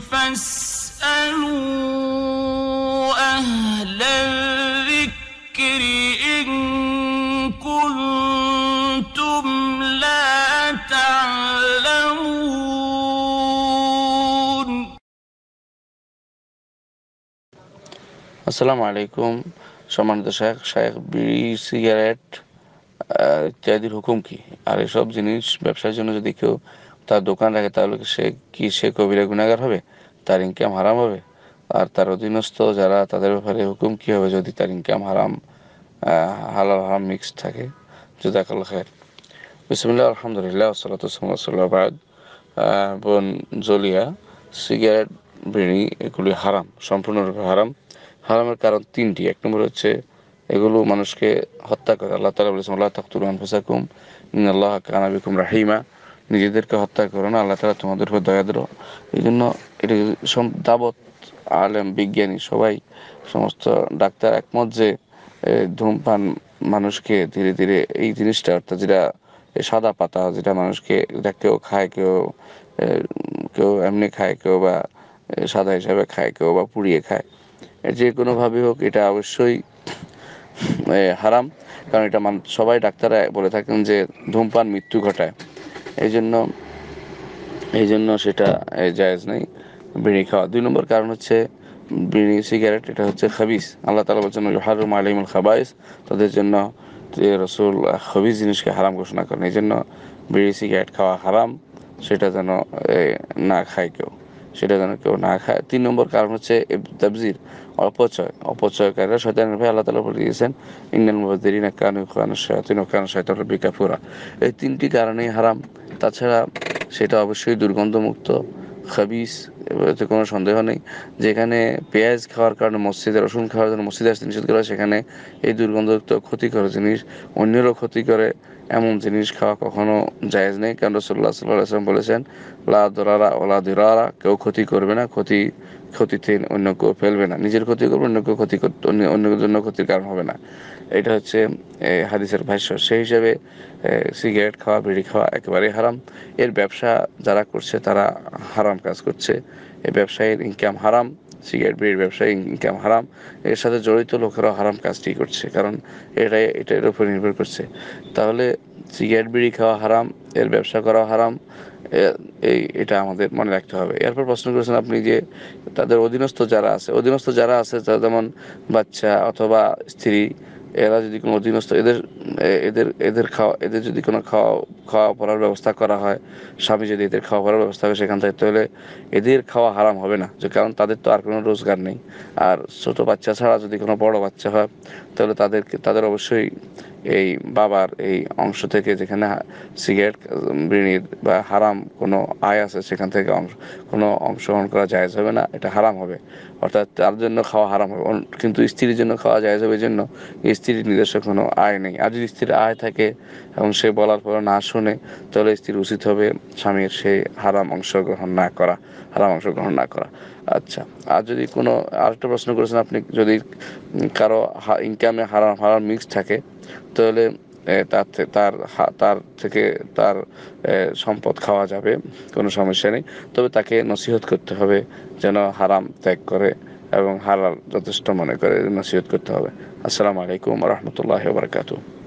আসসালামু আলাইকুম الذكر إن كنتم সম্মানিত শেখ শেখ বিড়ি সিগারেট ইত্যাদির হুকুম কি আর এসব জিনিস ব্যবসার জন্য যদি কেউ তার দোকান রাখে তাহলে সে কি সে কবিরা গুণাগার হবে তার ইনকাম হারাম হবে আর তার অধীনস্থ যারা তাদের ব্যাপারে হুকুম কী হবে যদি তার ইনকাম হারাম হালাল হারাম মিক্স থাকে কাল খায় বিসমিল্লাহ আলহামদুলিল্লাহ সাল্লাহবাদ বোন জলিয়া সিগারেট বিড়ি এগুলি হারাম সম্পূর্ণরূপে হারাম হারামের কারণ তিনটি এক নম্বর হচ্ছে এগুলো মানুষকে হত্যা করে আল্লাহ তালা বলেছেন আল্লাহ রহমান ফুসাকুম আল্লাহ কানাবিকুম রাহিমা নিজেদেরকে হত্যা করো না আল্লাহ তালা তোমাদের উপর দয়াদ্র এই জন্য এটা দাবত আলেম বিজ্ঞানী সবাই সমস্ত ডাক্তার একমত যে ধূমপান মানুষকে ধীরে ধীরে এই জিনিসটা অর্থাৎ যেটা সাদা পাতা যেটা মানুষকে এটা কেউ খায় কেউ কেউ এমনি খায় কেউ বা সাদা হিসাবে খায় কেউ বা পুড়িয়ে খায় যে কোনোভাবে হোক এটা অবশ্যই হারাম কারণ এটা সবাই ডাক্তাররা বলে থাকেন যে ধূমপান মৃত্যু ঘটায় এই জন্য এই জন্য সেটা জায়েজ নাই বিড়ি খাওয়া দুই নম্বর কারণ হচ্ছে বিড়ি সিগারেট এটা হচ্ছে খাবিস আল্লাহ তালা বলছেন হারুম আলিমুল খাবাইস তাদের জন্য রসুল খবিস জিনিসকে হারাম ঘোষণা করেন এই জন্য বিড়ি সিগারেট খাওয়া হারাম সেটা যেন না খায় কেউ সেটা যেন কেউ না খায় তিন নম্বর কারণ হচ্ছে তাবজির অপচয় অপচয়কারীরা শয়তানের ভাই আল্লাহ তালা বলে দিয়েছেন ইন্ডিয়ান না কানু খান শয়াতিন খান শয়তান বিকাপুরা এই তিনটি কারণেই হারাম তাছাড়া সেটা অবশ্যই দুর্গন্ধমুক্ত খাবিস এতে কোনো সন্দেহ নেই যেখানে পেঁয়াজ খাওয়ার কারণে মসজিদে রসুন খাওয়ার জন্য মসজিদে আসতে নিষেধ করা সেখানে এই দুর্গন্ধযুক্ত ক্ষতিকর জিনিস অন্যেরও ক্ষতি করে এমন জিনিস খাওয়া কখনো জায়েজ নেই কারণ রসুল্লাহ সাল্লাহ আসলাম বলেছেন লা দোলারা ওলা দুরারা কেউ ক্ষতি করবে না ক্ষতি ক্ষতিতে অন্য কেউ ফেলবে না নিজের ক্ষতি করবে অন্য কেউ ক্ষতি অন্য জন্য ক্ষতির কারণ হবে না এটা হচ্ছে হাদিসের ভাষ্য সেই হিসাবে সিগারেট খাওয়া বিড়ি খাওয়া একেবারেই হারাম এর ব্যবসা যারা করছে তারা হারাম কাজ করছে এই ব্যবসায়ীর ইনকাম হারাম সিগারেট বিড়ির ব্যবসায় ইনকাম হারাম এর সাথে জড়িত লোকেরা হারাম কাজটি করছে কারণ এটা এটার উপর নির্ভর করছে তাহলে সিগারেট বিড়ি খাওয়া হারাম এর ব্যবসা করা হারাম এই এটা আমাদের মনে রাখতে হবে এরপর প্রশ্ন করেছেন আপনি যে তাদের অধীনস্থ যারা আছে অধীনস্থ যারা আছে তারা যেমন বাচ্চা অথবা স্ত্রী এরা যদি কোনো অধীনস্থ এদের এদের এদের খাওয়া এদের যদি কোনো খাওয়া খাওয়া পড়ার ব্যবস্থা করা হয় স্বামী যদি এদের খাওয়া পড়ার ব্যবস্থা করে সেখান থেকে তাহলে এদের খাওয়া হারাম হবে না যে কারণ তাদের তো আর কোনো রোজগার নেই আর ছোট বাচ্চা ছাড়া যদি কোনো বড় বাচ্চা হয় তাহলে তাদেরকে তাদের অবশ্যই এই বাবার এই অংশ থেকে যেখানে সিগারেট বিড়ির বা হারাম কোনো আয় আছে সেখান থেকে অংশ কোনো অংশগ্রহণ করা জায়জ হবে না এটা হারাম হবে অর্থাৎ তার জন্য খাওয়া হারাম হবে কিন্তু স্ত্রীর জন্য খাওয়া জায়জ হবে এই জন্য স্ত্রীর নিজস্ব কোনো আয় নেই আর যদি স্ত্রীর আয় থাকে এবং সে বলার পরে না শুনে তাহলে স্ত্রীর উচিত হবে স্বামীর সেই হারাম অংশ গ্রহণ না করা হারাম অংশ গ্রহণ না করা আচ্ছা আর যদি কোনো আরেকটা প্রশ্ন করেছেন আপনি যদি কারো ইনকামে হারাম হারাম মিক্স থাকে তাহলে তার তার তার থেকে তার সম্পদ খাওয়া যাবে কোনো সমস্যা নেই তবে তাকে নসিহত করতে হবে যেন হারাম ত্যাগ করে এবং হালাল যথেষ্ট মনে করে নসিহত করতে হবে আসসালামু আলাইকুম রহমতুল্লাহ বারকাতু